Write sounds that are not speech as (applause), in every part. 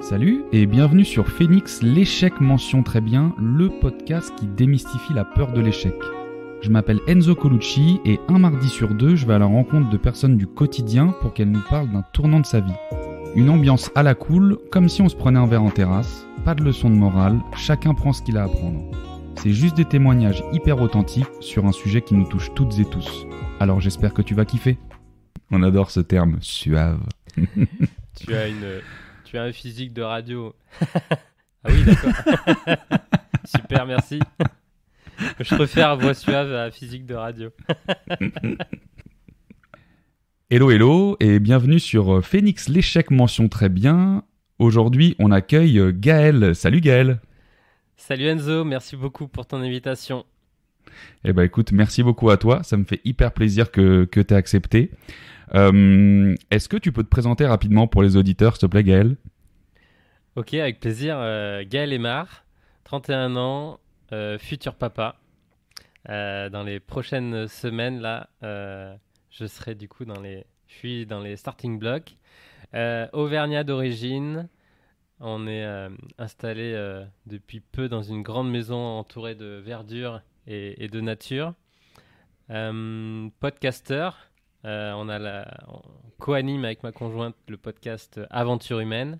Salut et bienvenue sur Phoenix l'échec mention très bien, le podcast qui démystifie la peur de l'échec. Je m'appelle Enzo Colucci et un mardi sur deux, je vais à la rencontre de personnes du quotidien pour qu'elles nous parlent d'un tournant de sa vie. Une ambiance à la cool, comme si on se prenait un verre en terrasse, pas de leçon de morale, chacun prend ce qu'il a à prendre. C'est juste des témoignages hyper authentiques sur un sujet qui nous touche toutes et tous. Alors j'espère que tu vas kiffer. On adore ce terme suave. (laughs) tu as une un physique de radio. ah oui, d'accord. (laughs) Super, merci. Je préfère voix suave à physique de radio. (laughs) hello, hello, et bienvenue sur euh, Phoenix l'échec mention très bien. Aujourd'hui, on accueille euh, Gaël. Salut Gaël. Salut Enzo, merci beaucoup pour ton invitation. Eh ben écoute, merci beaucoup à toi, ça me fait hyper plaisir que, que tu aies accepté. Euh, est-ce que tu peux te présenter rapidement pour les auditeurs, s'il te plaît, Gaël Ok, avec plaisir. Euh, Gaël Aymar, 31 ans, euh, futur papa. dans les prochaines semaines, là, je serai du coup dans les, je suis dans les starting blocks. Auvergnat d'origine. On est installé depuis peu dans une grande maison entourée de verdure et, et de nature. podcaster euh, on a la, co-anime avec ma conjointe le podcast Aventure humaine.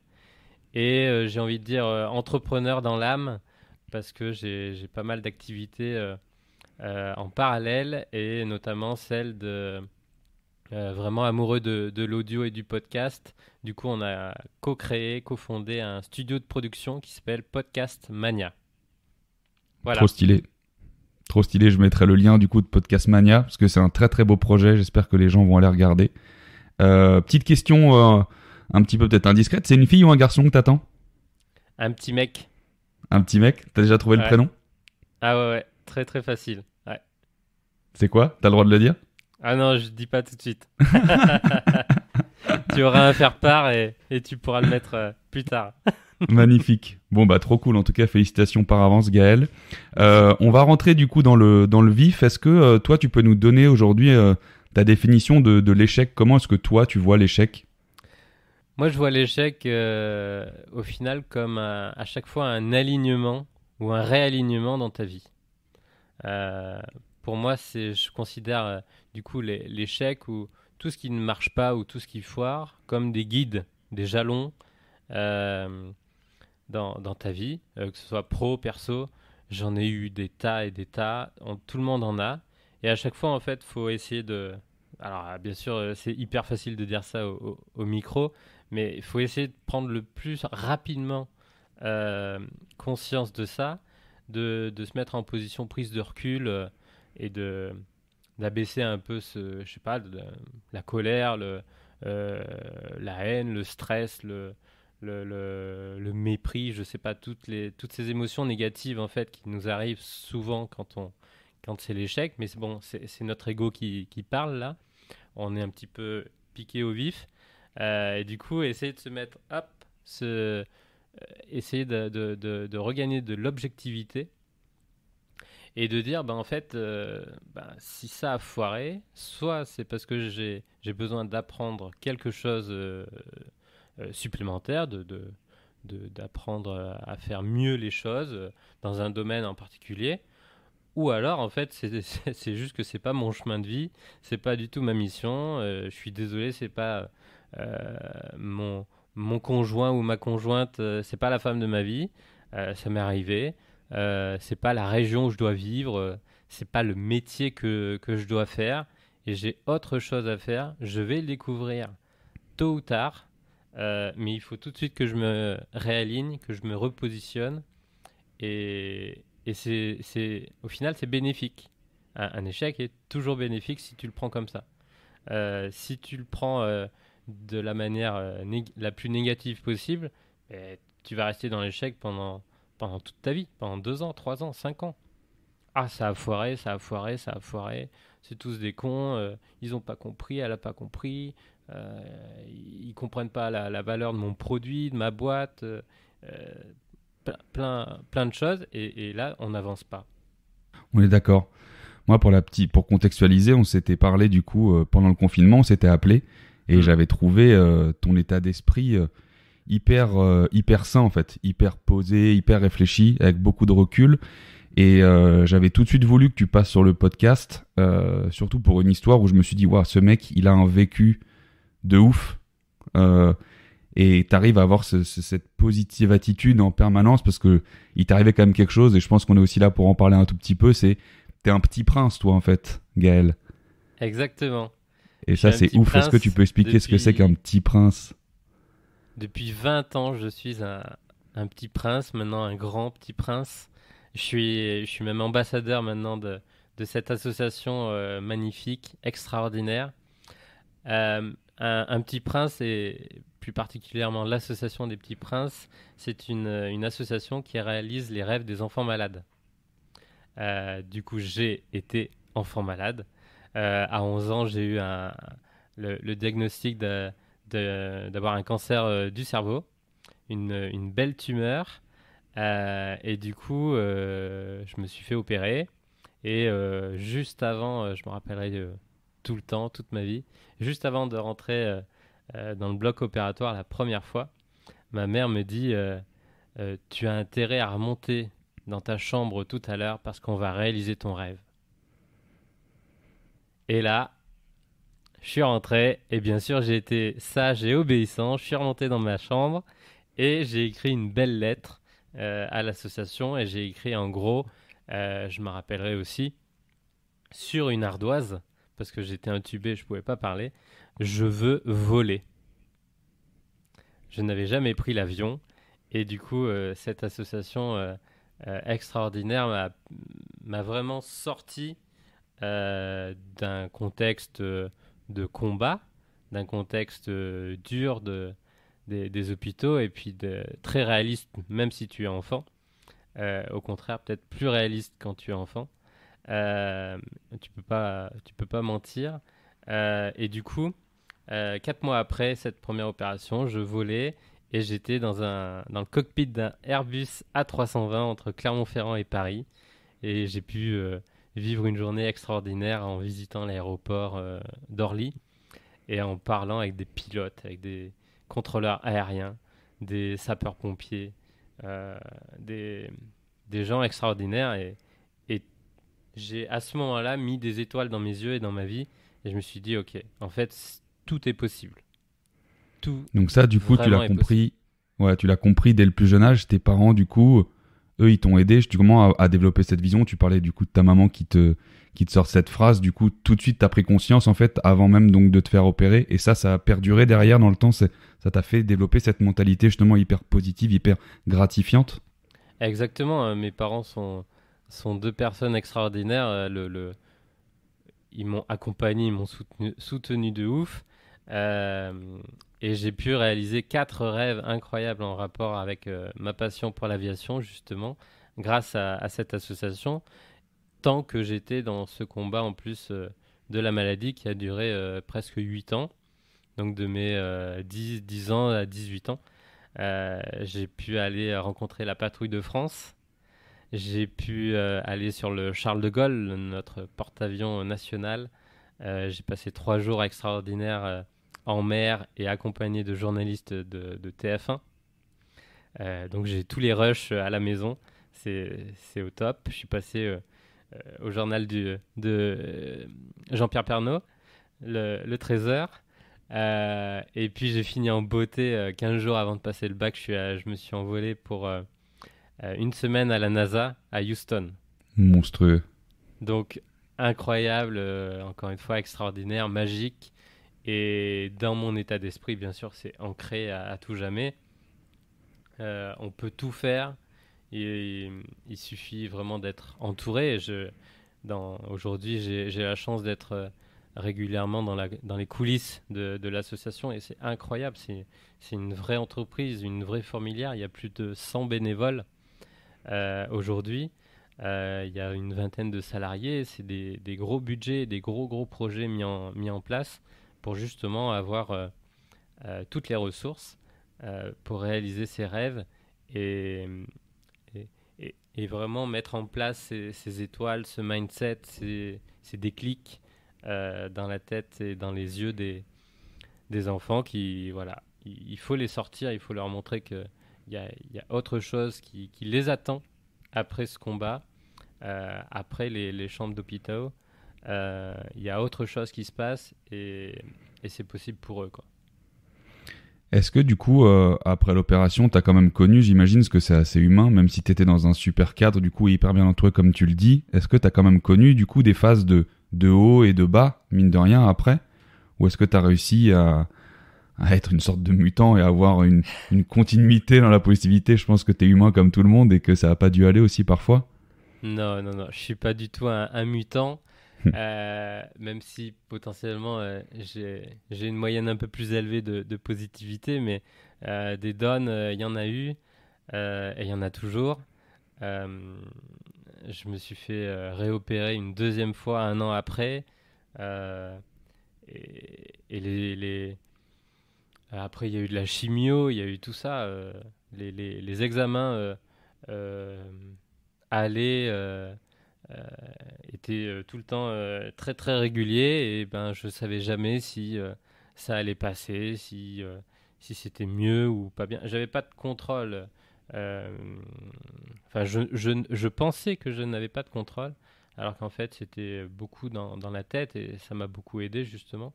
Et euh, j'ai envie de dire euh, entrepreneur dans l'âme, parce que j'ai pas mal d'activités en parallèle, et notamment celle de vraiment amoureux de, de l'audio et du podcast. Du coup, on a co-créé, co-fondé un studio de production qui s'appelle Podcast Mania. Voilà. Trop stylé. Trop stylé, je mettrai le lien du coup de Podcast Mania, parce que c'est un très très beau projet, j'espère que les gens vont aller regarder. Euh, petite question euh, un petit peu peut-être indiscrète, c'est une fille ou un garçon que t'attends Un petit mec. Un petit mec T'as déjà trouvé le prénom Ah ouais, ouais, très très facile. Ouais. C'est quoi T'as le droit de le dire Ah non, je dis pas tout de suite. (laughs) (laughs) tu auras à faire part et, tu pourras le mettre euh, plus tard. (laughs) Magnifique. Bon, bah, trop cool. En tout cas, félicitations par avance, Gaël. Euh, on va rentrer du coup dans le, dans le vif. Est-ce que euh, toi, tu peux nous donner aujourd'hui ta définition de, l'échec Comment est-ce que toi, tu vois l'échec Moi, je vois l'échec au final comme à chaque fois un alignement ou un réalignement dans ta vie. pour moi, c'est je considère du coup l'échec ou tout ce qui ne marche pas ou tout ce qui foire comme des guides, des jalons euh, dans, ta vie, euh, que ce soit pro, perso. J'en ai eu des tas et des tas. tout le monde en a. Et à chaque fois, en fait, faut essayer de. Alors, euh, bien sûr, c'est hyper facile de dire ça au, micro, mais il faut essayer de prendre le plus rapidement conscience de ça, de, de, se mettre en position prise de recul et de d'abaisser un peu ce, je sais pas, de, la colère, le, euh, la haine, le stress, le, le, mépris, je sais pas, toutes, les, toutes ces émotions négatives en fait qui nous arrivent souvent quand, on, quand c'est l'échec. Mais c'est bon, c'est notre ego qui, qui, parle là. On est un petit peu piqué au vif. Euh, et du coup, essayer de se mettre, hop, se, euh, essayer de, de, de, de regagner de l'objectivité et de dire ben, en fait, euh, ben, si ça a foiré, soit c'est parce que j'ai besoin d'apprendre quelque chose euh, euh, supplémentaire, de d'apprendre à faire mieux les choses dans un domaine en particulier, ou alors en fait (laughs) c'est juste que c'est pas mon chemin de vie, c'est pas du tout ma mission. je suis désolé, c'est pas mon mon conjoint ou ma conjointe, c'est pas la femme de ma vie. ça m'est arrivé. Euh, c'est pas la région où je dois vivre, euh, c'est pas le métier que, que je dois faire, et j'ai autre chose à faire, je vais le découvrir tôt ou tard, euh, mais il faut tout de suite que je me réaligne, que je me repositionne, et, et c'est, au final, c'est bénéfique. Un, échec est toujours bénéfique si tu le prends comme ça. si tu le prends de la manière la plus négative possible, ben, tu vas rester dans l'échec pendant, pendant toute ta vie, pendant deux ans, trois ans, cinq ans. Ah, ça a foiré, ça a foiré, ça a foiré. C'est tous des cons. Euh, ils ont pas compris, elle n'a pas compris. Ils euh, ils comprennent pas la, valeur de mon produit, de ma boîte, euh, plein, plein, de choses. Et, là, on n'avance pas. On est d'accord. Moi, pour la petite, pour contextualiser, on s'était parlé du coup pendant le confinement, on s'était appelé et mmh. j'avais trouvé ton état d'esprit hyper, euh, hyper sain en fait, hyper posé, hyper réfléchi, avec beaucoup de recul. Et euh, j'avais tout de suite voulu que tu passes sur le podcast, euh, surtout pour une histoire où je me suis dit, waouh, ce mec, il a un vécu de ouf. Euh, et t'arrives à avoir cette positive attitude en permanence parce que il t'arrivait quand même quelque chose. Et je pense qu'on est aussi là pour en parler un tout petit peu. C'est t'es un petit prince, toi, en fait, Gaël. Exactement. Et ça, c'est ouf. Est-ce que tu peux expliquer ce que c'est qu'un petit prince depuis 20 ans, je suis un, petit prince, maintenant un grand petit prince. Je suis, je suis même ambassadeur maintenant de, cette association euh, magnifique, extraordinaire. Euh, un, petit prince, et plus particulièrement l'association des petits princes, c'est une, association qui réalise les rêves des enfants malades. Euh, du coup, j'ai été enfant malade. à 11 ans, j'ai eu le, diagnostic de d'avoir un cancer euh, du cerveau, une, belle tumeur. Euh, et du coup, euh, je me suis fait opérer. Et juste avant, je me rappellerai tout le temps, toute ma vie, juste avant de rentrer dans le bloc opératoire la première fois, ma mère me dit Tu as intérêt à remonter dans ta chambre tout à l'heure parce qu'on va réaliser ton rêve. Et là, je suis rentré et bien sûr j'ai été sage et obéissant. Je suis remonté dans ma chambre et j'ai écrit une belle lettre euh, à l'association et j'ai écrit en gros, euh, je me rappellerai aussi, sur une ardoise, parce que j'étais intubé, je ne pouvais pas parler, je veux voler. Je n'avais jamais pris l'avion et du coup euh, cette association extraordinaire m'a vraiment sorti d'un contexte de combat, d'un contexte euh, dur de, des, hôpitaux et puis de, très réaliste même si tu es enfant. Euh, au contraire, peut-être plus réaliste quand tu es enfant. Euh, tu peux pas, peux pas mentir. et du coup, quatre mois après cette première opération, je volais et j'étais dans un dans le cockpit d'un Airbus A320 entre Clermont-Ferrand et Paris et j'ai pu vivre une journée extraordinaire en visitant l'aéroport euh, d'Orly et en parlant avec des pilotes, avec des contrôleurs aériens, des sapeurs-pompiers, euh, des, gens extraordinaires. Et, et j'ai à ce moment-là mis des étoiles dans mes yeux et dans ma vie. Et je me suis dit, OK, en fait, tout est possible. Tout Donc ça, du coup, tu l'as compris. Ouais, tu l'as compris dès le plus jeune âge. Tes parents, du coup, eux, ils t'ont aidé justement à, à, développer cette vision. Tu parlais du coup de ta maman qui te, qui te sort cette phrase. Du coup, tout de suite, tu as pris conscience, en fait, avant même donc de te faire opérer. Et ça, ça a perduré derrière dans le temps. Ça t'a fait développer cette mentalité justement hyper positive, hyper gratifiante. Exactement. Hein. mes parents sont, sont deux personnes extraordinaires. Euh, le, Ils m'ont accompagné, ils m'ont soutenu, soutenu de ouf. Euh, et j'ai pu réaliser quatre rêves incroyables en rapport avec euh, ma passion pour l'aviation, justement, grâce à, cette association, tant que j'étais dans ce combat en plus euh, de la maladie qui a duré presque 8 ans, donc de mes 10, 10, ans à 18 ans. j'ai pu aller rencontrer la patrouille de France, j'ai pu aller sur le Charles de Gaulle, notre porte-avions national. j'ai passé trois jours extraordinaires en mer et accompagné de journalistes de, TF1. Euh, donc j'ai tous les rushs euh, à la maison, c'est au top. Je suis passé euh, au journal de Jean-Pierre Pernaud, le, le 13h. et puis j'ai fini en beauté 15 jours avant de passer le bac. Je, je me suis envolé pour une semaine à la NASA à Houston. Monstrueux. Donc incroyable, encore une fois extraordinaire, magique. Et dans mon état d'esprit, bien sûr, c'est ancré à, tout jamais. Euh, on peut tout faire. Et, il suffit vraiment d'être entouré. Aujourd'hui, j'ai la chance d'être euh, régulièrement dans, les coulisses de, l'association et c'est incroyable. C'est une vraie entreprise, une vraie formilière. Il y a plus de 100 bénévoles euh, aujourd'hui. il y a une vingtaine de salariés. C'est des, gros budgets, des gros, gros projets mis en, mis en place pour justement avoir euh, euh, toutes les ressources euh, pour réaliser ses rêves et, et, vraiment mettre en place ces, étoiles, ce mindset, ces, déclics dans la tête et dans les yeux des, des enfants qui, voilà, il faut les sortir, il faut leur montrer qu'il y, a, autre chose qui, les attend après ce combat, après les, les chambres d'hôpitaux, euh, il y a autre chose qui se passe et, c'est possible pour eux. Quoi. Est-ce que du coup, euh, après l'opération, tu as quand même connu, j'imagine, ce que c'est assez humain, même si tu étais dans un super cadre, du coup hyper bien entouré comme tu le dis, est-ce que tu as quand même connu du coup des phases de, de haut et de bas, mine de rien, après Ou est-ce que tu as réussi à, à, être une sorte de mutant et avoir une, une continuité dans la positivité Je pense que tu es humain comme tout le monde et que ça a pas dû aller aussi parfois Non, non, non, je suis pas du tout un, un mutant. Hmm. Euh, même si potentiellement euh, j'ai une moyenne un peu plus élevée de, positivité, mais euh, des donnes, il y en a eu et il y en a toujours. je me suis fait réopérer une deuxième fois un an après. Et, les, Après, il y a eu de la chimio, il y a eu tout ça. les, les examens allaient euh, était euh, tout le temps euh, très très régulier et ben je savais jamais si ça allait passer, si si c'était mieux ou pas bien. J'avais pas de contrôle. Enfin, je, je, pensais que je n'avais pas de contrôle, alors qu'en fait c'était beaucoup dans, dans, la tête et ça m'a beaucoup aidé justement.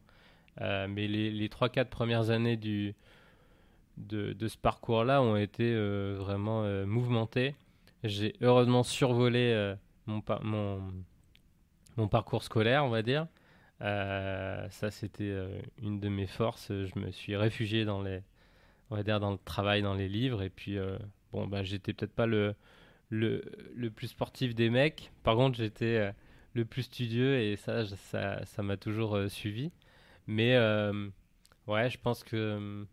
mais les, les 3-4 premières années du, de, de ce parcours-là ont été vraiment mouvementés mouvementées. J'ai heureusement survolé mon, mon, mon, parcours scolaire, on va dire. Euh, ça, c'était euh, une de mes forces. Je me suis réfugié dans les, on va dire, dans le travail, dans les livres. Et puis, euh, bon, bah, j'étais peut-être pas le, le, plus sportif des mecs. Par contre, j'étais le plus studieux et ça, ça, ça m'a toujours suivi. Mais ouais, je pense que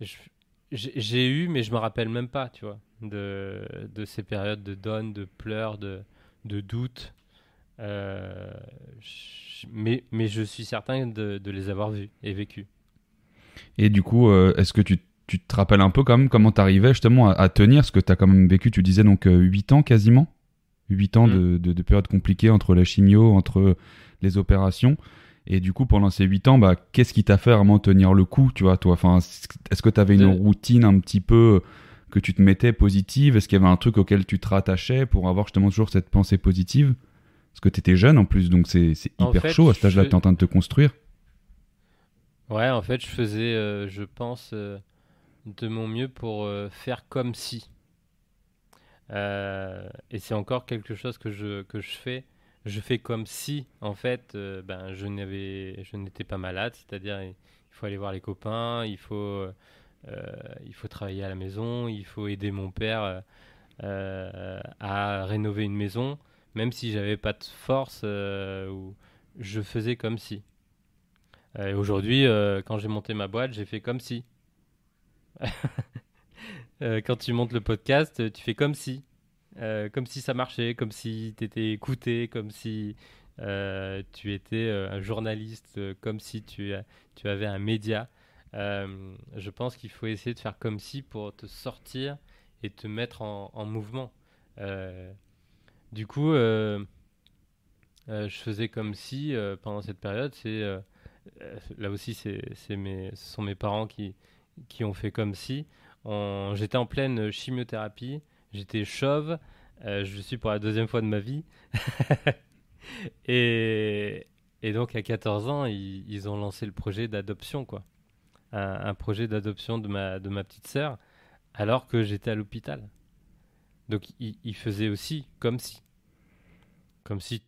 je, j'ai eu, mais je me rappelle même pas, tu vois, de, de ces périodes de donne, de pleurs, de, de doutes. Euh, mais, mais je suis certain de, les avoir vus et vécus. Et du coup, euh, est-ce que tu, tu, te rappelles un peu quand même comment t'arrivais justement à, tenir ce que t'as quand même vécu Tu disais donc 8 euh, ans quasiment 8 ans mm. de, de, de période compliquée entre la chimio, entre les opérations. Et du coup, pendant ces 8 ans, bah, qu'est-ce qui t'a fait vraiment tenir le coup, tu vois, toi enfin, Est-ce que tu avais une routine un petit peu euh, que tu te mettais positive Est-ce qu'il y avait un truc auquel tu te rattachais pour avoir justement toujours cette pensée positive Parce que tu étais jeune en plus, donc c'est hyper chaud à cet âge-là, que tu es en train de te construire. Ouais, en fait, je faisais, euh, je pense, euh, de mon mieux pour faire comme si. et c'est encore quelque chose que je, que je fais je fais comme si, en fait, euh, ben, je n'avais, je n'étais pas malade. C'est-à-dire, il faut aller voir les copains, il faut, euh, euh, il faut travailler à la maison, il faut aider mon père à rénover une maison, même si j'avais pas de force. ou je faisais comme si. aujourd'hui, quand j'ai monté ma boîte, j'ai fait comme si. (laughs) quand tu montes le podcast, tu fais comme si. Euh, comme si ça marchait, comme si tu étais écouté, comme si euh, tu étais euh, un journaliste, comme si tu, tu avais un média. je pense qu'il faut essayer de faire comme si pour te sortir et te mettre en, mouvement. du coup, je faisais comme si pendant cette période, là aussi, mes, ce sont mes parents qui, qui ont fait comme si. J'étais en pleine chimiothérapie J'étais chauve. Euh, je suis pour la deuxième fois de ma vie. (laughs) et, donc, à 14 ans, ils, ont lancé le projet d'adoption, quoi. Un, projet d'adoption de ma, de ma petite sœur, alors que j'étais à l'hôpital. Donc, ils, faisaient aussi comme si. Comme si,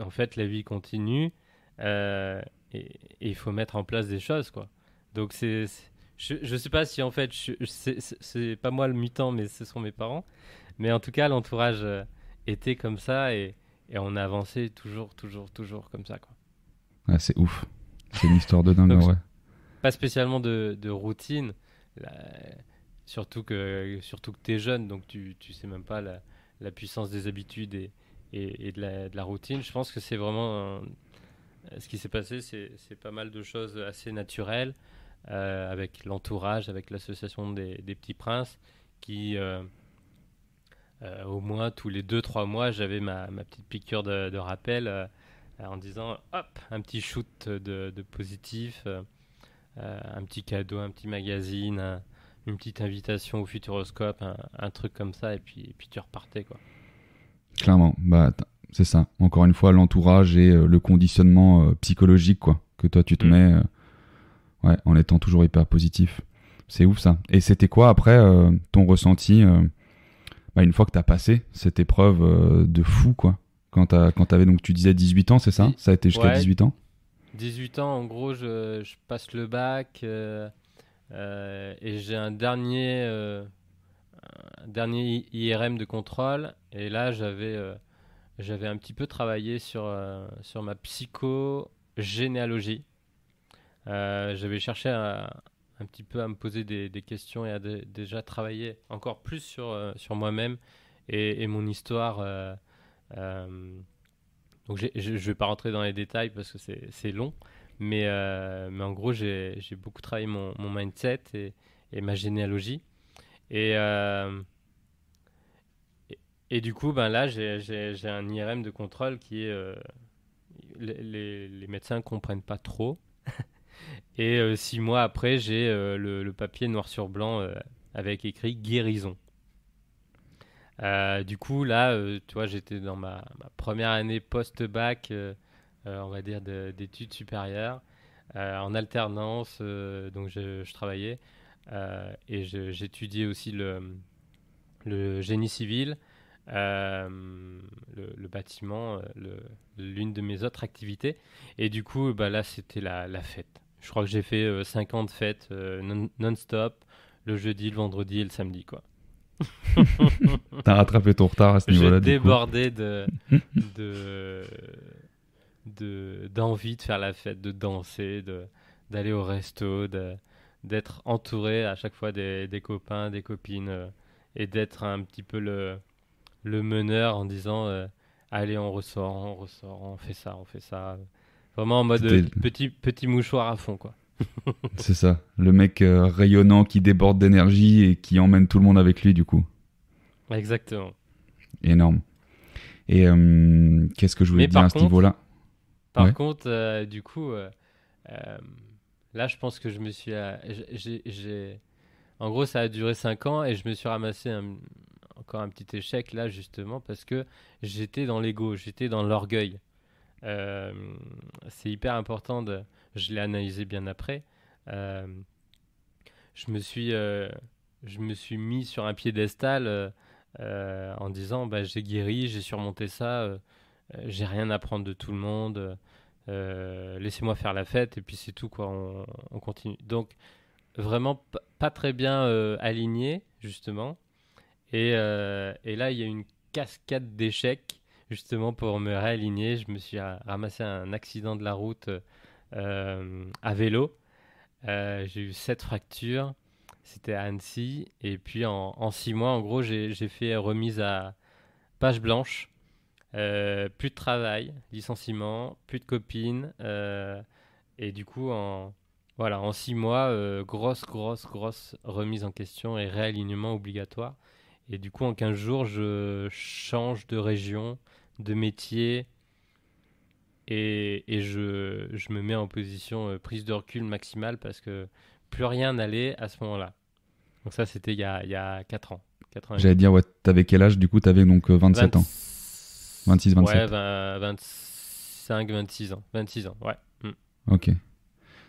en fait, la vie continue. Euh, et il faut mettre en place des choses, quoi. Donc, c'est je, ne sais pas si en fait, c'est pas moi le mutant, mais ce sont mes parents. Mais en tout cas, l'entourage euh, était comme ça et, on a avancé toujours, toujours, toujours comme ça. Quoi. c'est ouf. C'est une histoire de dingue, ouais. Pas spécialement de, routine. Surtout que, surtout que tu es jeune, donc tu, ne sais même pas la, puissance des habitudes et, de, la, routine. Je pense que c'est vraiment ce qui s'est passé, c'est pas mal de choses assez naturelles. Euh, avec l'entourage, avec l'association des, Petits Princes, qui euh, euh, au moins tous les 2-3 mois, j'avais ma, petite piqûre de, rappel en disant hop, un petit shoot de, positif, un petit cadeau, un petit magazine, une petite invitation au futuroscope, un, truc comme ça, et puis, puis tu repartais quoi. Clairement, bah, c'est ça. Encore une fois, l'entourage et le conditionnement psychologique quoi, que toi tu te mm. mets Ouais, en étant toujours hyper positif. C'est ouf ça. Et c'était quoi après euh, ton ressenti euh, bah, une fois que t'as passé cette épreuve euh, de fou quoi Quand t'avais donc tu disais 18 ans, c'est ça Ça a été jusqu'à 18 ans 18 ans, en gros, je, passe le bac et j'ai un dernier, dernier IRM de contrôle. Et là, j'avais j'avais un petit peu travaillé sur, sur ma psychogénéalogie. Euh, j'avais cherché un petit peu à me poser des, questions et à déjà travailler encore plus sur, euh, sur moi-même et, mon histoire. Euh, donc je ne vais pas rentrer dans les détails parce que c'est long, mais, mais en gros j'ai beaucoup travaillé mon, mon mindset et, et, ma généalogie. Et, et, du coup, ben là, j'ai un IRM de contrôle qui est... Les, les, les, médecins ne comprennent pas trop. (laughs) Et euh, six mois après, j'ai euh, le, papier noir sur blanc euh, avec écrit guérison. du coup, là, tu vois, j'étais dans ma, première année post-bac, on va dire, d'études supérieures, en alternance, donc je, travaillais. et j'étudiais aussi le, génie civil, le, le, bâtiment, l'une de mes autres activités. Et du coup, bah, là, c'était la fête je crois que j'ai fait 50 euh, fêtes euh, non-stop, le jeudi, le vendredi et le samedi, quoi. (laughs) T'as rattrapé ton retard à ce niveau-là. J'ai débordé (laughs) de, de, d'envie de, faire la fête, de danser, de, d'aller au resto, d'être entouré à chaque fois des, des copains, des copines, euh, et d'être un petit peu le, le meneur en disant allez, on ressort, on ressort, on fait ça, on fait ça. Vraiment en mode euh, petit, petit mouchoir à fond, quoi. (laughs) c'est ça, le mec euh, rayonnant qui déborde d'énergie et qui emmène tout le monde avec lui, du coup. Exactement. Énorme. Et euh, qu'est-ce que je voulais dire à ce niveau-là Par contre, du coup, là, je pense que je me suis. En gros, ça a duré 5 ans et je me suis ramassé encore un petit échec là, justement, parce que j'étais dans l'ego, j'étais dans l'orgueil. Euh, c'est hyper important. De, je l'ai analysé bien après. Euh, je, me suis, euh, je me suis mis sur un piédestal en disant bah, j'ai guéri, j'ai surmonté ça, j'ai rien à prendre de tout le monde. Laissez-moi faire la fête et puis c'est tout quoi. On, continue. Donc vraiment pas très bien aligné justement. Et, et là il y a une cascade d'échecs justement pour me réaligner, je me suis ramassé un accident de la route euh, à vélo. Euh, j'ai eu sept fractures. C'était à Annecy. Et puis en, six mois, en gros, j'ai, fait remise à page blanche. Euh, plus de travail, licenciement, plus de copines. et du coup, en, voilà, en six mois, grosse, grosse, grosse remise en question et réalignement obligatoire. Et du coup, en quinze jours, je change de région, de métier et, et je, je, me mets en position euh, prise de recul maximale parce que plus rien n'allait à ce moment-là. Donc ça, c'était il, il, y a 4 ans. J'allais dire, ouais, t'avais quel âge du coup T'avais donc 27 euh, ans. 26, 27 Ouais, 25, 26 ans. 26 ans, ouais. Mm. Ok.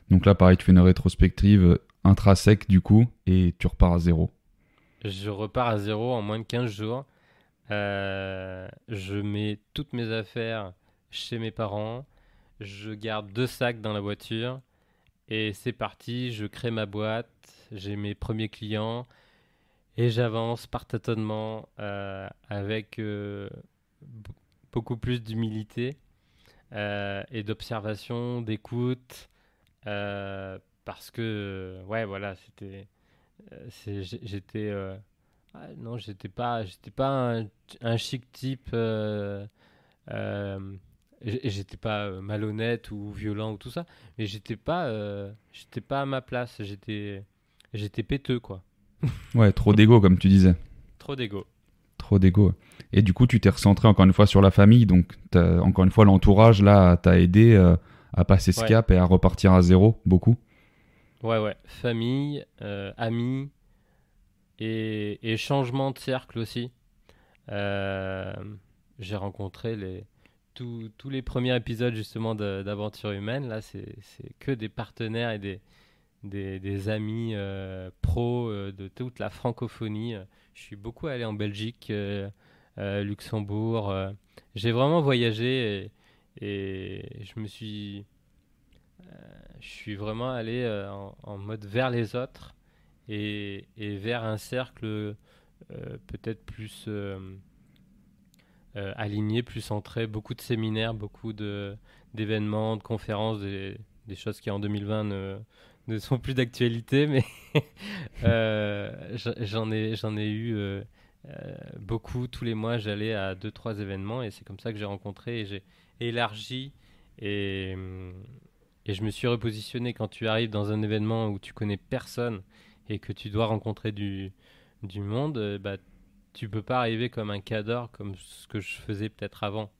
Donc là, pareil, tu fais une rétrospective euh, intrasec du coup et tu repars à zéro. Je repars à zéro en moins de 15 jours euh, je mets toutes mes affaires chez mes parents. Je garde deux sacs dans la voiture. Et c'est parti, je crée ma boîte. J'ai mes premiers clients. Et j'avance par tâtonnement euh, avec euh, beaucoup plus d'humilité et d'observation, d'écoute. parce que, ouais, voilà, c'était. j'étais ah, non, j'étais pas, pas un, chic type. Euh, euh, j'étais pas euh, malhonnête ou violent ou tout ça, mais j'étais pas, j'étais pas à ma place. J'étais, j'étais péteux quoi. (laughs) ouais, trop d'ego comme tu disais. Trop d'ego. Trop d'ego. Et du coup, tu t'es recentré encore une fois sur la famille, donc encore une fois l'entourage là t'a aidé à passer ce cap et à repartir à zéro beaucoup. Ouais, ouais. Famille, amis, et, changement de cercle aussi. Euh, j'ai rencontré tous les premiers épisodes justement d'Aventure Humaine. Là, c'est que des partenaires et des, amis pro euh, pros euh, de toute la francophonie. Je suis beaucoup allé en Belgique, Luxembourg. j'ai vraiment voyagé et, je me suis, je suis vraiment allé en mode vers les autres et, vers un cercle euh, peut-être plus euh, euh, aligné, plus centré, beaucoup de séminaires, beaucoup d'événements, de, conférences, des, choses qui en 2020 ne, sont plus d'actualité, (laughs) mais j'en ai, ai eu... beaucoup tous les mois j'allais à deux trois événements et c'est comme ça que j'ai rencontré et j'ai élargi et, et, je me suis repositionné quand tu arrives dans un événement où tu connais personne et que tu dois rencontrer du, du monde, euh, bah, tu peux pas arriver comme un cador comme ce que je faisais peut-être avant,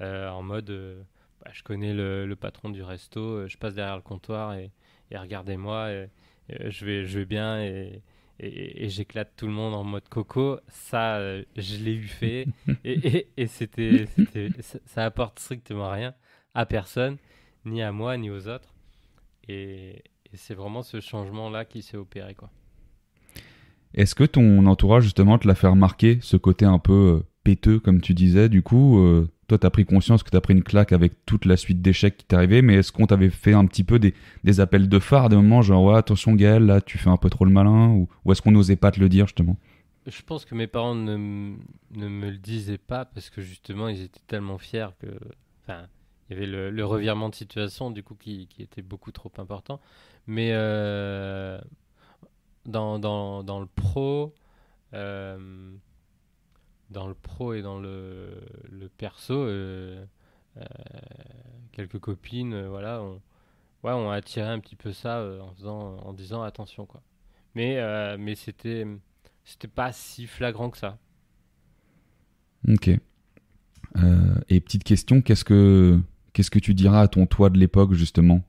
euh, en mode euh, bah, je connais le, patron du resto, je passe derrière le comptoir et, regardez-moi, je, vais, je vais bien et, j'éclate tout le monde en mode coco. Ça, je l'ai eu fait (laughs) et, c'était, ça apporte strictement rien à personne, ni à moi, ni aux autres. Et, et c'est vraiment ce changement-là qui s'est opéré. quoi. Est-ce que ton entourage, justement, te l'a fait remarquer, ce côté un peu euh, péteux, comme tu disais, du coup euh, Toi, tu as pris conscience que tu as pris une claque avec toute la suite d'échecs qui t'est mais est-ce qu'on t'avait fait un petit peu des, appels de phare, des moments genre ouais, attention Gaël, là, tu fais un peu trop le malin Ou, est-ce qu'on n'osait pas te le dire, justement Je pense que mes parents ne, me le disaient pas parce que, justement, ils étaient tellement fiers que il y avait le, revirement de situation du coup qui, était beaucoup trop important. Mais euh, dans, dans, dans, le pro, euh, dans le pro et dans le, perso, euh, quelques copines, voilà, on, ouais, on attiré un petit peu ça en, faisant, en disant attention quoi. Mais, mais c'était, c'était pas si flagrant que ça. Ok. et petite question, qu'est-ce que qu'est-ce que tu diras à ton toit de l'époque, justement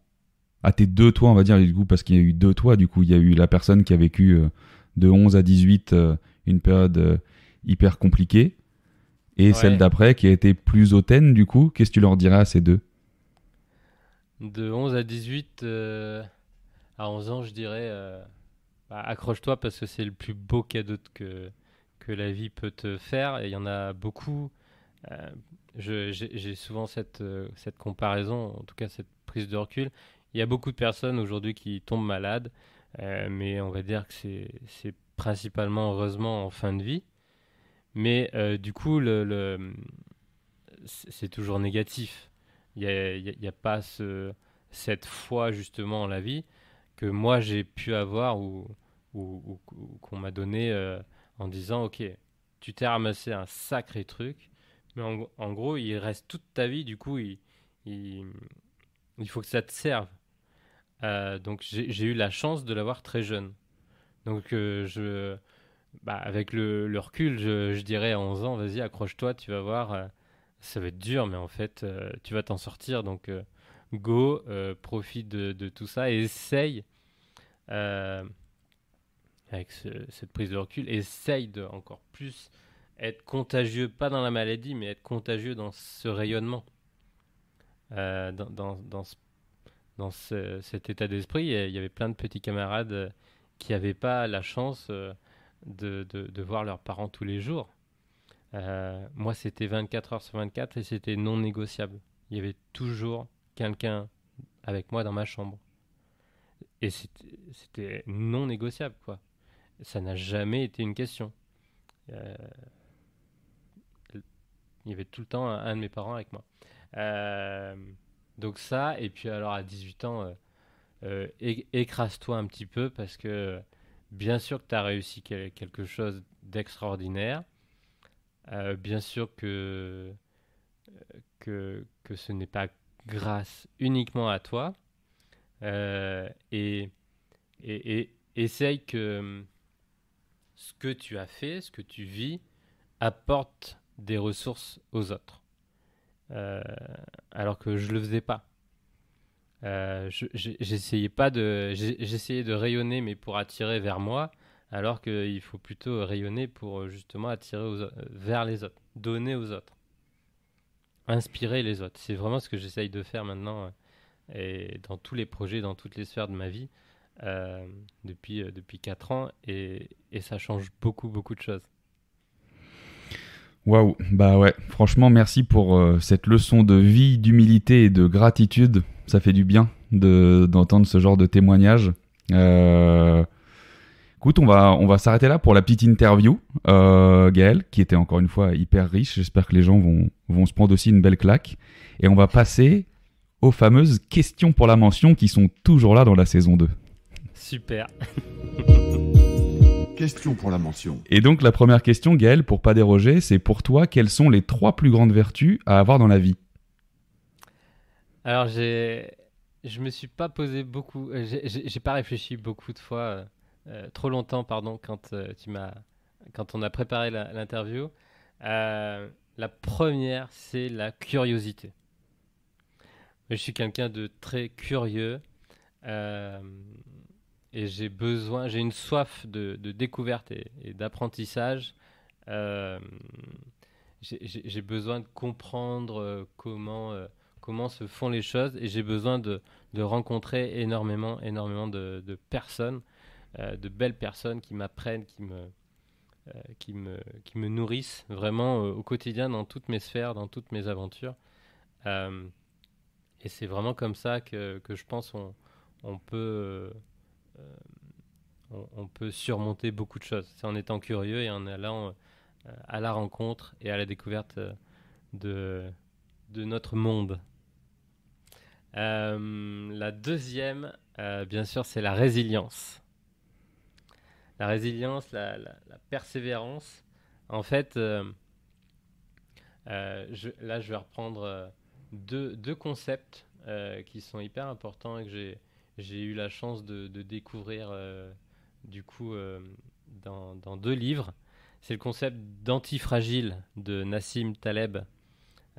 À tes deux toits, on va dire, du coup, parce qu'il y a eu deux toits, du coup, il y a eu la personne qui a vécu euh, de 11 à 18 euh, une période euh, hyper compliquée, et celle d'après qui a été plus hautaine, du coup. Qu'est-ce que tu leur diras à ces deux De 11 à 18, à 11 ans, je dirais, bah, accroche-toi parce que c'est le plus beau cadeau que, que la vie peut te faire, et il y en a beaucoup j'ai souvent cette, euh, cette comparaison, en tout cas cette prise de recul. Il y a beaucoup de personnes aujourd'hui qui tombent malades, euh, mais on va dire que c'est principalement, heureusement, en fin de vie. Mais euh, du coup, le, c'est toujours négatif. Il n'y a, a, pas cette foi justement en la vie que moi j'ai pu avoir ou, ou, qu'on m'a donné en disant, ok, tu t'es ramassé un sacré truc, mais en, gros, il reste toute ta vie, du coup, il, faut que ça te serve. Euh, donc j'ai eu la chance de l'avoir très jeune. Donc euh, bah, avec le, recul, je, dirais à 11 ans, vas-y, accroche-toi, tu vas voir, euh, ça va être dur, mais en fait, tu vas t'en sortir. Donc go, profite de, tout ça et essaye, avec cette prise de recul, essaye de encore plus être contagieux, pas dans la maladie, mais être contagieux dans ce rayonnement, euh, dans, dans, dans, ce, dans ce, cet état d'esprit. Il y avait plein de petits camarades euh, qui n'avaient pas la chance euh, de, de, voir leurs parents tous les jours. moi, c'était 24 heures sur 24 et c'était non négociable. Il y avait toujours quelqu'un avec moi dans ma chambre. Et c'était non négociable, quoi. Ça n'a jamais été une question. Euh, il y avait tout le temps un, de mes parents avec moi. Euh, donc ça, et puis alors à 18 ans, euh, euh, écrase-toi un petit peu parce que bien sûr que tu as réussi quelque chose d'extraordinaire. bien sûr que, que, que ce n'est pas grâce uniquement à toi. et, et, et, essaye que ce que tu as fait, ce que tu vis, apporte des ressources aux autres. Euh, alors que je ne le faisais pas. Euh, j'essayais pas de, de rayonner mais pour attirer vers moi, alors qu'il faut plutôt rayonner pour euh, justement attirer vers les autres, donner aux autres, inspirer les autres. C'est vraiment ce que j'essaye de faire maintenant et dans tous les projets, dans toutes les sphères de ma vie depuis depuis quatre ans et ça change beaucoup beaucoup de choses. Waouh, bah ouais, franchement, merci pour euh, cette leçon de vie, d'humilité et de gratitude. Ça fait du bien d'entendre ce genre de témoignage. Euh... Écoute, on va, on va s'arrêter là pour la petite interview, euh, Gaël, qui était encore une fois hyper riche. J'espère que les gens vont, vont se prendre aussi une belle claque. Et on va passer aux fameuses questions pour la mention qui sont toujours là dans la saison 2. Super. (laughs) pour la mention. Et donc la première question, Gaël, pour pas déroger, c'est pour toi, quelles sont les trois plus grandes vertus à avoir dans la vie Alors j'ai, je me suis pas posé beaucoup, euh, j'ai pas réfléchi beaucoup de fois, euh, euh, trop longtemps pardon, quand tu m'as, quand on a préparé l'interview. la première, c'est la curiosité. Je suis quelqu'un de très curieux et j'ai besoin, j'ai une soif de, de découverte et, d'apprentissage. Euh, j'ai besoin de comprendre euh, comment, euh, comment se font les choses et j'ai besoin de, de, rencontrer énormément, énormément de, de personnes, de belles personnes qui m'apprennent, qui me, qui, me, qui me nourrissent vraiment au quotidien dans toutes mes sphères, dans toutes mes aventures. et c'est vraiment comme ça que, que je pense on, on peut euh, on, peut surmonter beaucoup de choses. C'est en étant curieux et en allant euh, à la rencontre et à la découverte euh, de, notre monde. la deuxième, bien sûr, c'est la résilience. La résilience, la, persévérance. En fait, là, je vais reprendre deux, concepts qui sont hyper importants et que j'ai j'ai eu la chance de, découvrir euh, du coup euh, dans, deux livres. C'est le concept d'antifragile de Nassim Taleb.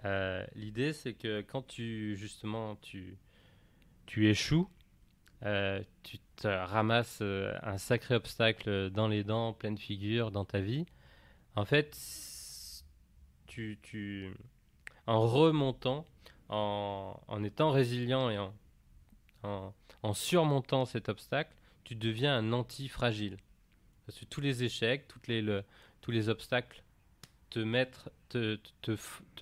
Euh, l'idée, c'est que quand tu justement tu, tu échoues, tu te ramasses un sacré obstacle dans les dents, pleine figure, dans ta vie. En fait, tu, tu en remontant, en, en étant résilient et en en, surmontant cet obstacle, tu deviens un anti-fragile. Parce que tous les échecs, tous les obstacles te, mettre, te,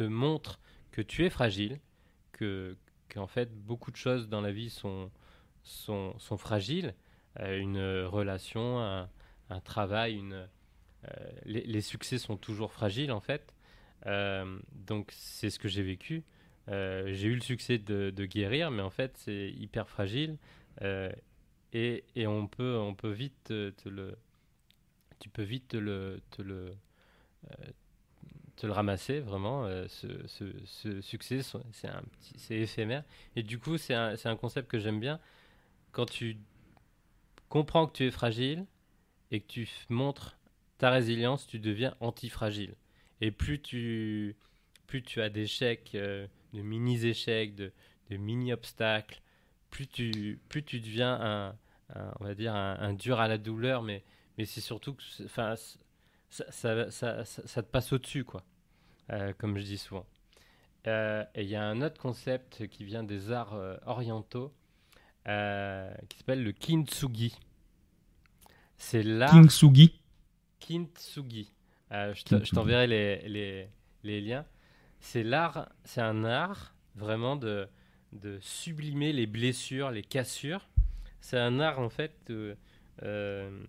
montrent que tu es fragile, que qu'en fait beaucoup de choses dans la vie sont, fragiles, euh, une relation, un, travail, euh, les, succès sont toujours fragiles en fait. Euh, donc c'est ce que j'ai vécu. Euh, j'ai eu le succès de, guérir, mais en fait, c'est hyper fragile. Euh, et, et, on peut, on peut vite te, le, tu peux vite le, te le, te le euh, ramasser vraiment. Ce, ce, succès, c'est un c'est éphémère. Et du coup, c'est un, un concept que j'aime bien. Quand tu comprends que tu es fragile et que tu montres ta résilience, tu deviens antifragile. Et plus tu, plus tu as d'échecs, de mini-échecs, de, mini-obstacles, plus tu, plus tu deviens un, on va dire un, dur à la douleur, mais, mais c'est surtout que ça, ça, te passe au-dessus, quoi, euh, comme je dis souvent. Euh, et il y a un autre concept qui vient des arts euh, orientaux qui s'appelle le kintsugi. C'est là. Kintsugi Kintsugi. je t'enverrai les liens c'est l'art, c'est un art vraiment de, de sublimer les blessures, les cassures. C'est un art en fait. Euh,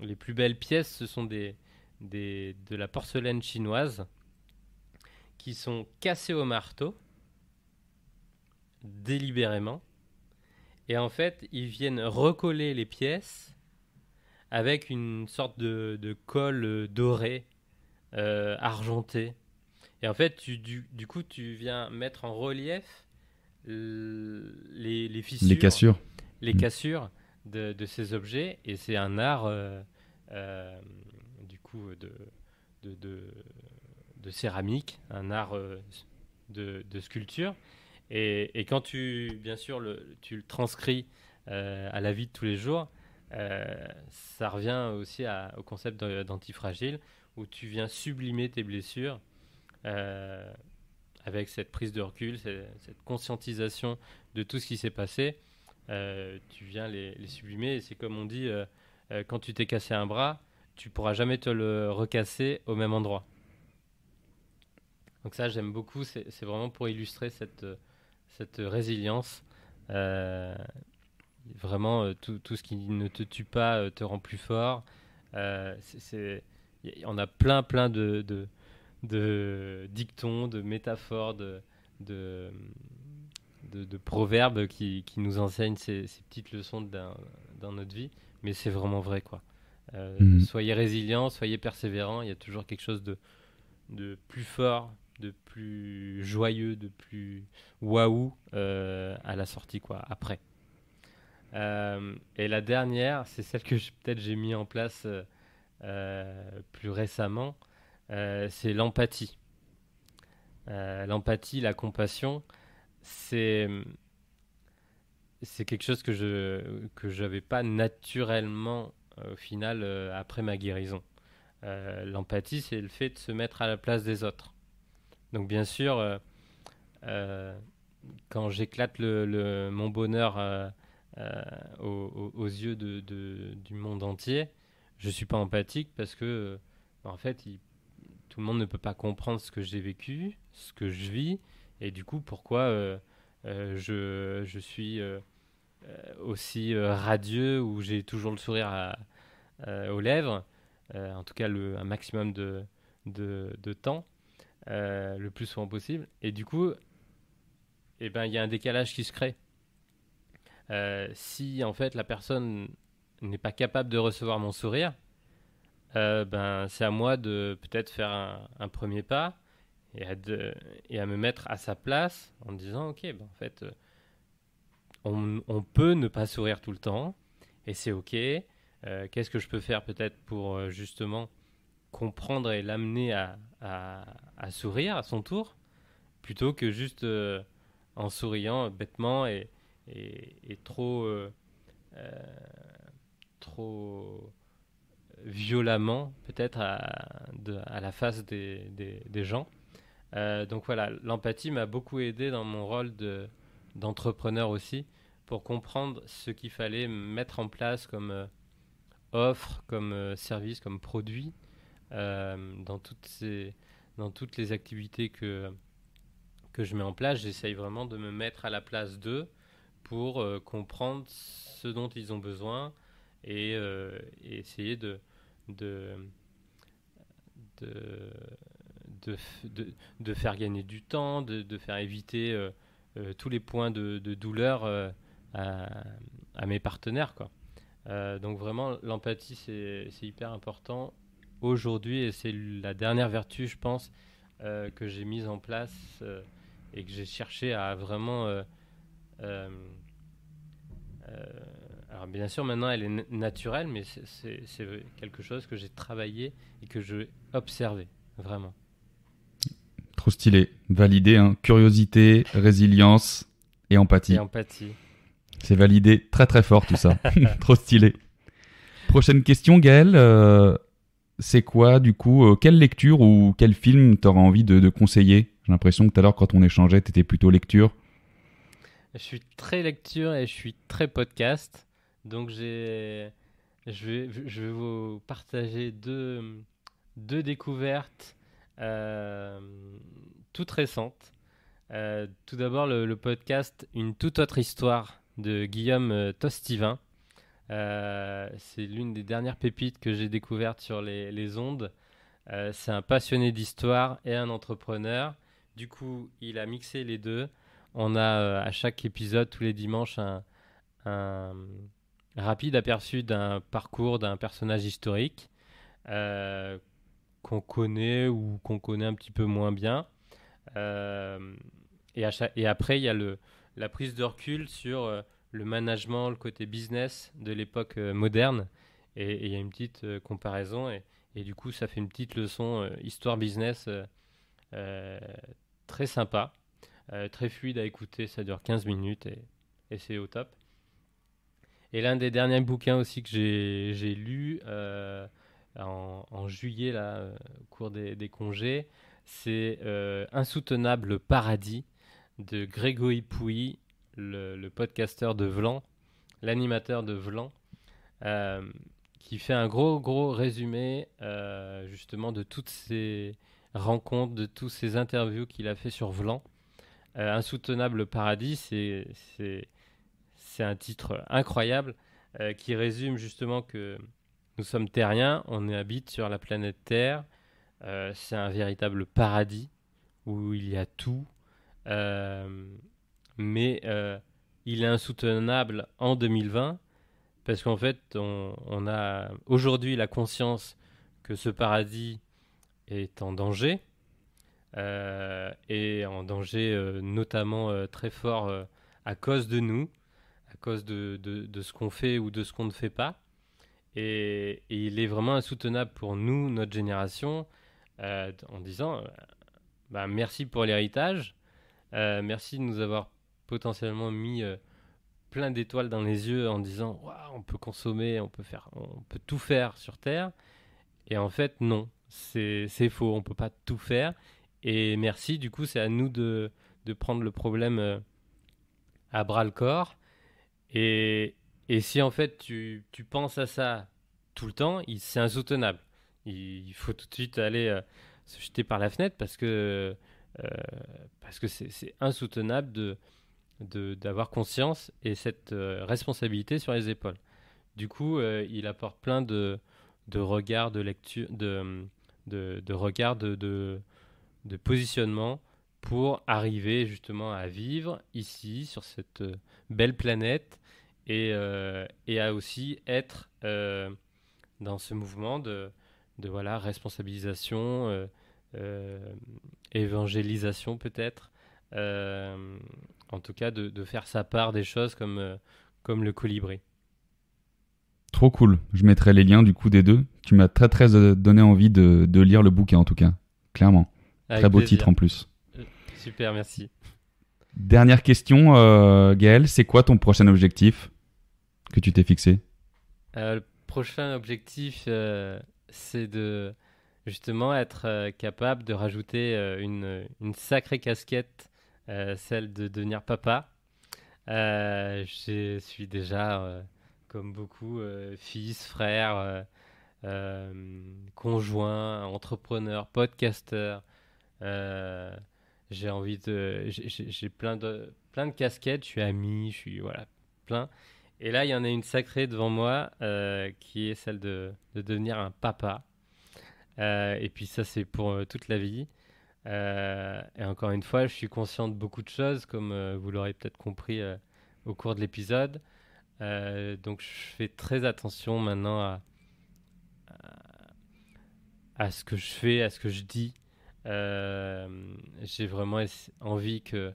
les plus belles pièces, ce sont des, des, de la porcelaine chinoise qui sont cassées au marteau délibérément. Et en fait, ils viennent recoller les pièces avec une sorte de, de colle euh, dorée, euh, argentée. Et en fait, tu, du, coup, tu viens mettre en relief les, fissures. Les cassures. Mm. de, ces objets. Et c'est un art, euh, euh, du coup, de, de, céramique, un art euh, de, sculpture. Et, quand tu, bien sûr, le, tu le transcris à la vie de tous les jours, ça revient aussi au concept d'antifragile, où tu viens sublimer tes blessures euh, avec cette prise de recul, cette, cette, conscientisation de tout ce qui s'est passé, euh, tu viens les, sublimer. Et c'est comme on dit, euh, quand tu t'es cassé un bras, tu pourras jamais te le recasser au même endroit. Donc ça, j'aime beaucoup. C'est, vraiment pour illustrer cette, cette résilience. vraiment, tout, ce qui ne te tue pas te rend plus fort. C'est, c'est, on a plein, plein de de dictons, de métaphores, de, proverbes qui, nous enseignent ces, petites leçons dans notre vie. Mais c'est vraiment vrai, quoi. Euh, mhm. Soyez résilient, soyez persévérant. Il y a toujours quelque chose de, plus fort, de plus joyeux, de plus waouh euh, à la sortie, quoi, après. Euh, et la dernière, c'est celle que peut-être j'ai mis en place plus récemment. Euh, c'est l'empathie. Euh, l'empathie, la compassion, c'est c'est quelque chose que je que j'avais pas naturellement euh, au final après ma guérison. L'empathie, c'est le fait de se mettre à la place des autres. Donc bien sûr, quand j'éclate le, mon bonheur aux, yeux de, du monde entier, je suis pas empathique parce que en fait, il tout le monde ne peut pas comprendre ce que j'ai vécu, ce que je vis, et du coup, pourquoi euh, euh, je, suis euh, aussi radieux ou j'ai toujours le sourire aux lèvres, en tout cas un maximum de, temps, le plus souvent possible. Et du coup, il eh ben, il y a un décalage qui se crée. si en fait la personne n'est pas capable de recevoir mon sourire, euh, ben, c'est à moi de peut-être faire un, premier pas et à, et à, me mettre à sa place en disant ok, ben, en fait, euh, on, peut ne pas sourire tout le temps et c'est ok. Euh, qu'est-ce que je peux faire peut-être pour justement comprendre et l'amener à, sourire à son tour plutôt que juste en souriant bêtement et, et, et trop trop violemment, peut-être, à, à, la face des, gens. Euh, donc voilà, l'empathie m'a beaucoup aidé dans mon rôle d'entrepreneur aussi pour comprendre ce qu'il fallait mettre en place comme euh, offre, comme euh, service, comme produit dans, toutes ces, dans toutes les activités que, que je mets en place. J'essaye vraiment de me mettre à la place d'eux pour comprendre ce dont ils ont besoin et essayer de, de, de, de, de, faire gagner du temps, de, de faire éviter euh, euh, tous les points de, douleur euh, à, à, mes partenaires. Quoi. donc vraiment, l'empathie, c'est hyper important aujourd'hui et c'est la dernière vertu, je pense, que j'ai mise en place et que j'ai cherché à vraiment... Euh, alors bien sûr, maintenant, elle est naturelle, mais c'est quelque chose que j'ai travaillé et que je observé, vraiment. Trop stylé, validé, hein. curiosité, résilience et empathie. Et empathie. C'est validé très très fort tout ça. (laughs) Trop stylé. Prochaine question, Gaël. Euh, c'est quoi, du coup, euh, quelle lecture ou quel film t'auras envie de, de conseiller J'ai l'impression que tout à l'heure, quand on échangeait, t'étais plutôt lecture. Je suis très lecture et je suis très podcast. Donc j'ai, je vais, je vais vous partager deux, deux découvertes euh, toutes récentes. Euh, tout d'abord le, podcast Une toute autre histoire de Guillaume euh, Tostivin. c'est l'une des dernières pépites que j'ai découvertes sur les, ondes. c'est un passionné d'histoire et un entrepreneur. Du coup, il a mixé les deux. On a à chaque épisode tous les dimanches un rapide aperçu d'un parcours d'un personnage historique euh, qu'on connaît ou qu'on connaît un petit peu moins bien. Euh, et, après, il y a le, la prise de recul sur euh, le management, le côté business de l'époque moderne. Et il y a une petite comparaison. Et, du coup, ça fait une petite leçon histoire-business très sympa, très fluide à écouter. Ça dure 15 minutes et c'est au top. Et l'un des derniers bouquins aussi que j'ai lu euh, en, juillet, là, euh, au cours des, congés, c'est euh, Insoutenable Paradis de Grégory Pouilly, le, podcasteur de Vlan, l'animateur de Vlan, qui fait un gros, gros résumé justement de toutes ces rencontres, de toutes ces interviews qu'il a fait sur Vlan. Insoutenable Paradis, c'est c'est un titre incroyable euh, qui résume justement que nous sommes terriens, on habite sur la planète Terre. Euh, c'est un véritable paradis où il y a tout. Euh, mais il est insoutenable en 2020 parce qu'en fait, on, a aujourd'hui la conscience que ce paradis est en danger. et en danger notamment très fort à cause de nous, cause de, de, ce qu'on fait ou de ce qu'on ne fait pas. Et, il est vraiment insoutenable pour nous, notre génération, euh, en disant euh, bah, merci pour l'héritage, euh, merci de nous avoir potentiellement mis plein d'étoiles dans les yeux en disant on peut consommer, on peut, faire, on peut tout faire sur Terre. Et en fait, non, c'est faux, on peut pas tout faire. Et merci, du coup, c'est à nous de, de prendre le problème à bras le corps et, si en fait tu, tu, penses à ça tout le temps, c'est insoutenable. Il, faut tout de suite aller euh, se jeter par la fenêtre parce que euh, parce que c'est insoutenable de d'avoir conscience et cette euh, responsabilité sur les épaules. Du coup, il apporte plein de, de regards, de lecture, de, de, regards, de, de, positionnement pour arriver justement à vivre ici sur cette belle planète et, euh, et à aussi être euh, dans ce mouvement de, de voilà, responsabilisation, euh, évangélisation peut-être, en tout cas de, de, faire sa part des choses comme, comme le colibri. Trop cool. Je mettrai les liens du coup des deux. Tu m'as très très donné envie de, de, lire le bouquin en tout cas, clairement. très beau titre en plus. Super, merci. Dernière question, Gaël, c'est quoi ton prochain objectif que tu t'es fixé euh, Le prochain objectif, euh, c'est de justement être euh, capable de rajouter une, sacrée casquette, celle de devenir papa. je suis déjà, comme beaucoup, fils, frère. conjoint, entrepreneur, podcasteur. j'ai envie de, j'ai plein de, plein de casquettes. Je suis ami, je suis voilà, plein. Et là, il y en a une sacrée devant moi euh, qui est celle de, de devenir un papa. Euh, et puis ça, c'est pour euh, toute la vie. et encore une fois, je suis conscient de beaucoup de choses, comme vous l'aurez peut-être compris au cours de l'épisode. donc je fais très attention maintenant à, ce que je fais, à ce que je dis. j'ai vraiment envie que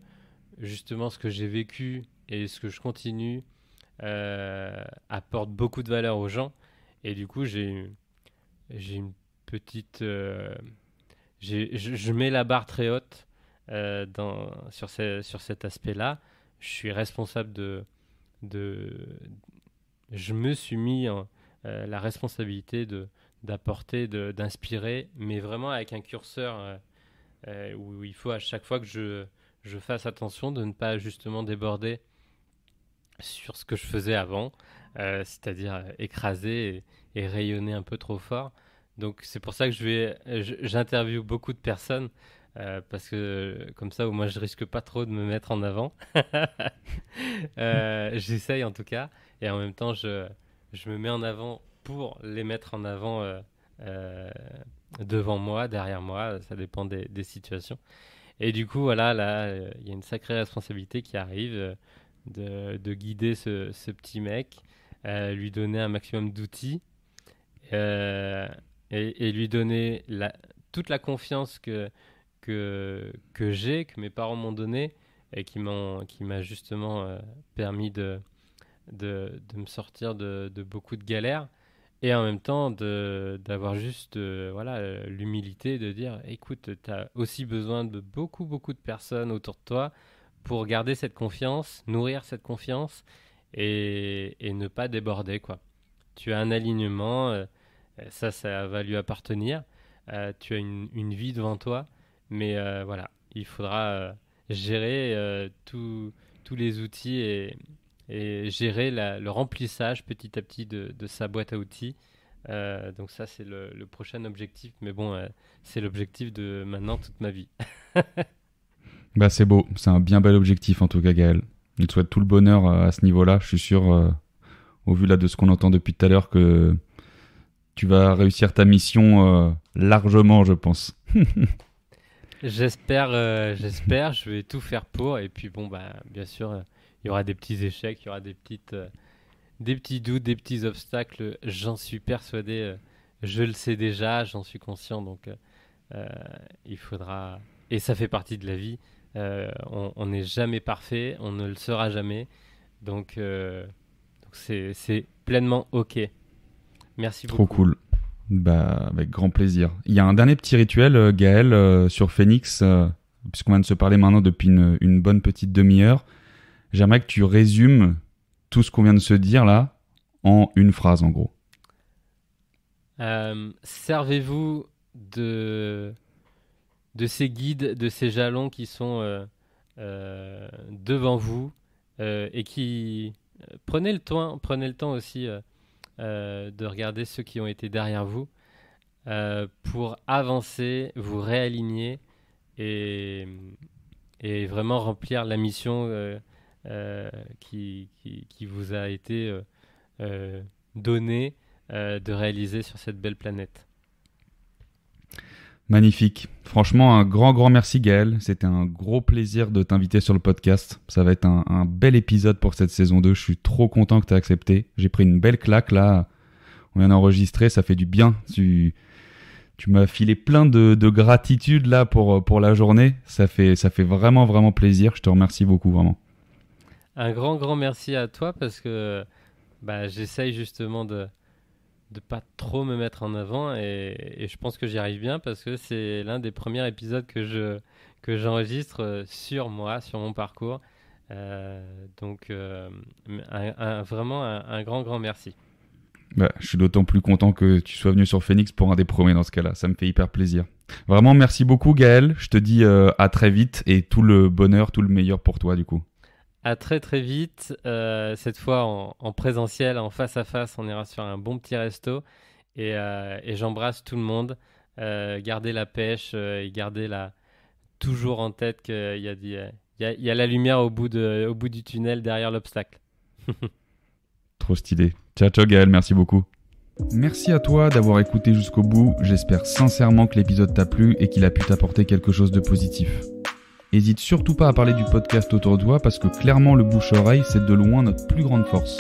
justement ce que j'ai vécu et ce que je continue euh, apporte beaucoup de valeur aux gens. Et du coup, j'ai une petite. Euh, je, je, mets la barre très haute euh, dans, sur, ce, sur cet aspect-là. Je suis responsable de, de. Je me suis mis la responsabilité de d'apporter, d'inspirer, mais vraiment avec un curseur où il faut à chaque fois que je, je fasse attention de ne pas justement déborder sur ce que je faisais avant, euh, c'est-à-dire écraser et, rayonner un peu trop fort. Donc c'est pour ça que je j'interviewe beaucoup de personnes euh, parce que comme ça au moins je risque pas trop de me mettre en avant. (laughs) Euh, j'essaye en tout cas et en même temps je, me mets en avant pour les mettre en avant devant moi, derrière moi, ça dépend des, des situations. Et du coup voilà là il y a une sacrée responsabilité qui arrive de, guider ce, petit mec, euh, lui donner un maximum d'outils euh, et, lui donner toute la confiance que, que, j'ai, que mes parents m'ont donnée et qui m'a justement euh, permis de, de, me sortir de, beaucoup de galères et en même temps d'avoir juste voilà l'humilité de dire écoute tu as aussi besoin de beaucoup beaucoup de personnes autour de toi pour garder cette confiance, nourrir cette confiance et, ne pas déborder. quoi. Tu as un alignement, euh, ça, ça va lui appartenir. Euh, tu as une, vie devant toi, mais euh, voilà, il faudra gérer tous les outils et, gérer le remplissage petit à petit de, sa boîte à outils. donc ça, c'est le, prochain objectif. Mais bon, c'est l'objectif de maintenant toute ma vie. (laughs) Bah, c'est beau. C'est un bien bel objectif, en tout cas, Gaël. Il te souhaite tout le bonheur euh, à ce niveau-là. Je suis sûr, euh, au vu là de ce qu'on entend depuis tout à l'heure, que tu vas réussir ta mission euh, largement, je pense. (laughs) j'espère, j'espère. Je vais tout faire pour. Et puis, bon, bah, bien sûr, il y aura des petits échecs, il y aura des petites, des petits doutes, des petits obstacles. J'en suis persuadé. je le sais déjà. J'en suis conscient. Donc, il faudra. Et ça fait partie de la vie. Euh, on n'est jamais parfait, on ne le sera jamais. Donc, euh, c'est pleinement OK. Merci Trop beaucoup. Trop cool. Bah, avec grand plaisir. Il y a un dernier petit rituel, euh, Gaël, sur Phoenix, puisqu'on vient de se parler maintenant depuis une, une bonne petite demi-heure. J'aimerais que tu résumes tout ce qu'on vient de se dire là en une phrase, en gros. Servez-vous de de ces guides, de ces jalons qui sont euh, euh, devant vous euh, et qui prenez le temps, prenez le temps aussi de regarder ceux qui ont été derrière vous pour avancer, vous réaligner et, vraiment remplir la mission. qui, vous a été donnée de réaliser sur cette belle planète. Magnifique. Franchement, un grand, grand merci Gaël. C'était un gros plaisir de t'inviter sur le podcast. Ça va être un, bel épisode pour cette saison 2. Je suis trop content que tu aies accepté. J'ai pris une belle claque là. On vient d'enregistrer, ça fait du bien. Tu, tu m'as filé plein de, de, gratitude là pour, pour la journée. Ça fait, ça fait vraiment, vraiment plaisir. Je te remercie beaucoup, vraiment. Un grand, grand merci à toi parce que bah, j'essaye justement de, de pas trop me mettre en avant et, je pense que j'y arrive bien parce que c'est l'un des premiers épisodes que je que j'enregistre euh, sur moi, sur mon parcours. Euh, donc euh, vraiment un, grand grand merci. Bah, je suis d'autant plus content que tu sois venu sur Phoenix pour un des premiers dans ce cas-là. Ça me fait hyper plaisir. Vraiment, merci beaucoup Gaël. Je te dis à très vite et tout le bonheur, tout le meilleur pour toi du coup. À très très vite. Euh, cette fois en, présentiel, en face à face, on ira sur un bon petit resto. Et, euh, j'embrasse tout le monde. Euh, gardez la pêche et gardez la... toujours en tête qu'il y, y, a, y, la lumière au bout, de, au bout du tunnel derrière l'obstacle. (laughs) Trop stylé. Ciao ciao Gaël, merci beaucoup. Merci à toi d'avoir écouté jusqu'au bout. J'espère sincèrement que l'épisode t'a plu et qu'il a pu t'apporter quelque chose de positif. N'hésite surtout pas à parler du podcast autour de toi parce que clairement le bouche-oreille, c'est de loin notre plus grande force.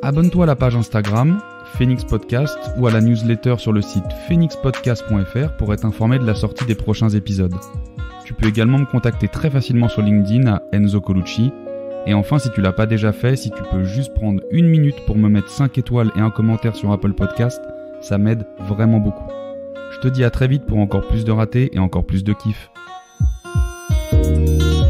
Abonne-toi à la page Instagram, Phoenix Podcast, ou à la newsletter sur le site phoenixpodcast.fr pour être informé de la sortie des prochains épisodes. Tu peux également me contacter très facilement sur LinkedIn à Enzo Colucci. Et enfin, si tu l'as pas déjà fait, si tu peux juste prendre une minute pour me mettre 5 étoiles et un commentaire sur Apple Podcast, ça m'aide vraiment beaucoup. Je te dis à très vite pour encore plus de ratés et encore plus de kiff. thank you